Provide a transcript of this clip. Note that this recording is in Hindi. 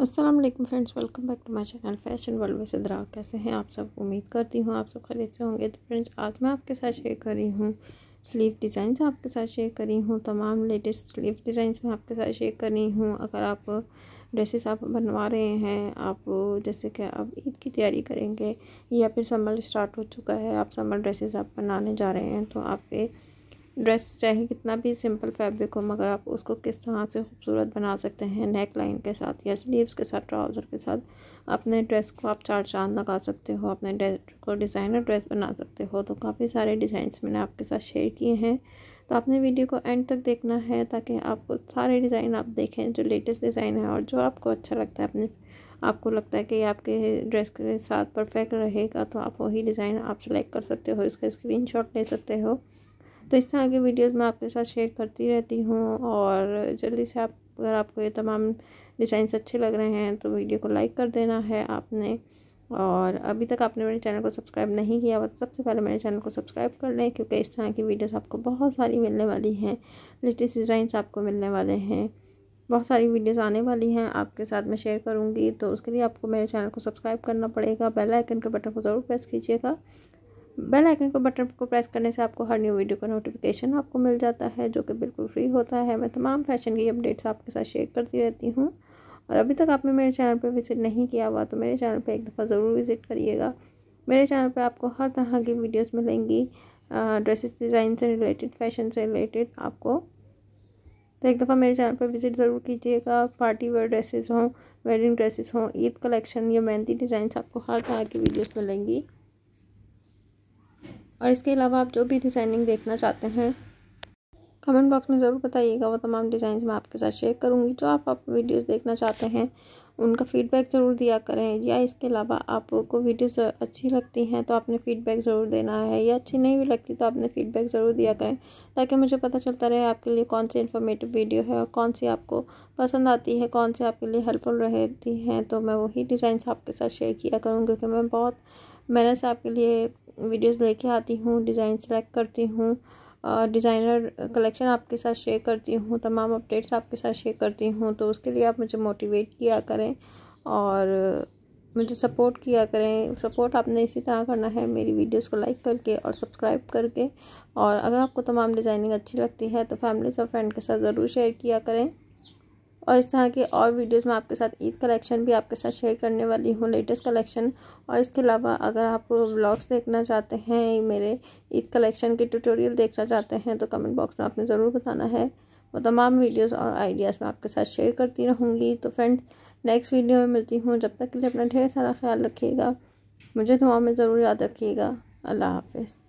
अस्सलाम वालेकुम friends welcome back to my channel fashion world में सिद्रा कैसे हैं आप सब उम्मीद करती हूँ आप सब खरीद से होंगे तो फ्रेंड्स आज मैं आपके साथ शेयर कर रही हूँ स्लीव डिज़ाइंस आपके साथ शेयर कर रही हूँ तमाम लेटेस्ट स्लीव डिज़ाइंस मैं आपके साथ शेयर कर रही हूँ अगर आप ड्रेसेस आप बनवा रहे हैं आप जैसे कि आप ईद की तैयारी करेंगे या फिर समर स्टार्ट हो चुका है आप समर ड्रेसेस आप बनाने जा रहे हैं तो आपके ड्रेस चाहे कितना भी सिंपल फैब्रिक हो मगर आप उसको किस तरह से खूबसूरत बना सकते हैं नेक लाइन के साथ या स्लीव्स के साथ ट्राउज़र के साथ अपने ड्रेस को आप चार चांद लगा सकते हो अपने ड्रेस को डिज़ाइनर ड्रेस बना सकते हो तो काफ़ी सारे डिज़ाइंस मैंने आपके साथ शेयर किए हैं तो आपने वीडियो को एंड तक देखना है ताकि आपको सारे डिज़ाइन आप देखें जो लेटेस्ट डिज़ाइन है और जो आपको अच्छा लगता है अपने आपको लगता है कि आपके ड्रेस के साथ परफेक्ट रहेगा तो आप वही डिज़ाइन आप सेलेक्ट कर सकते हो इसका स्क्रीनशॉट ले सकते हो तो इस तरह की वीडियोस मैं आपके साथ शेयर करती रहती हूँ और जल्दी से आप अगर आपको ये तमाम डिज़ाइंस अच्छे लग रहे हैं तो वीडियो को लाइक कर देना है आपने और अभी तक आपने मेरे चैनल को सब्सक्राइब नहीं किया हुआ तो सबसे पहले मेरे चैनल को सब्सक्राइब कर लें क्योंकि इस तरह की वीडियोस आपको बहुत सारी मिलने वाली हैं लेटेस्ट डिज़ाइंस आपको मिलने वाले हैं बहुत सारी वीडियोस आने वाली हैं आपके साथ मैं शेयर करूंगी तो उसके लिए आपको मेरे चैनल को सब्सक्राइब करना पड़ेगा बेलाइकन के बटन को ज़रूर प्रेस कीजिएगा बेल आइकन को बटन को प्रेस करने से आपको हर न्यू वीडियो का नोटिफिकेशन आपको मिल जाता है जो कि बिल्कुल फ्री होता है मैं तमाम फैशन की अपडेट्स आपके साथ शेयर करती रहती हूँ और अभी तक आपने मेरे चैनल पर विज़िट नहीं किया हुआ तो मेरे चैनल पर एक दफ़ा ज़रूर विज़िट करिएगा मेरे चैनल पर आपको हर तरह की वीडियोज़ मिलेंगी ड्रेसेस डिज़ाइन से रिलेटेड फैशन से रिलेटेड आपको तो एक दफ़ा मेरे चैनल पर विज़िट ज़रूर कीजिएगा पार्टी वेयर ड्रेसेस हों वेडिंग ड्रेसेस हों ईद कलेक्शन या मेहंदी डिज़ाइन आपको हर तरह की वीडियोस मिलेंगी और इसके अलावा आप जो भी डिज़ाइनिंग देखना चाहते हैं कमेंट बॉक्स में ज़रूर बताइएगा वो तमाम डिज़ाइन मैं आपके साथ शेयर करूँगी जो आप आप देखना चाहते हैं उनका फीडबैक ज़रूर दिया करें या इसके अलावा आपको वीडियोस अच्छी लगती हैं तो आपने फीडबैक ज़रूर देना है या अच्छी नहीं भी लगती तो आपने फीडबैक ज़रूर दिया करें ताकि मुझे पता चलता रहे आपके लिए कौन सी इन्फॉर्मेटिव वीडियो है और कौन सी आपको पसंद आती है कौन सी आपके लिए हेल्पफुल रहती हैं तो मैं वही डिज़ाइन आपके साथ शेयर किया करूँ क्योंकि मैं बहुत मेहनत से आपके लिए वीडियोस लेके आती हूँ डिज़ाइन सेलेक्ट करती हूँ डिज़ाइनर कलेक्शन आपके साथ शेयर करती हूँ तमाम अपडेट्स आपके साथ शेयर करती हूँ तो उसके लिए आप मुझे मोटिवेट किया करें और मुझे सपोर्ट किया करें सपोर्ट आपने इसी तरह करना है मेरी वीडियोस को लाइक करके और सब्सक्राइब करके और अगर आपको तमाम डिज़ाइनिंग अच्छी लगती है तो फैमिली और फ्रेंड के साथ ज़रूर शेयर किया करें और इस तरह के और वीडियोस में आपके साथ ईद कलेक्शन भी आपके साथ शेयर करने वाली हूँ लेटेस्ट कलेक्शन और इसके अलावा अगर आप व्लॉग्स देखना चाहते हैं मेरे ईद कलेक्शन के ट्यूटोरियल देखना चाहते हैं तो कमेंट बॉक्स में आपने ज़रूर बताना है वो तमाम वीडियोस और आइडियाज़ मैं आपके साथ शेयर करती रहूँगी तो फ्रेंड नेक्स्ट वीडियो में मिलती हूँ जब तक के लिए अपना ढेर सारा ख्याल रखिएगा मुझे दुआ में ज़रूर याद रखिएगा अल्लाह हाफिज़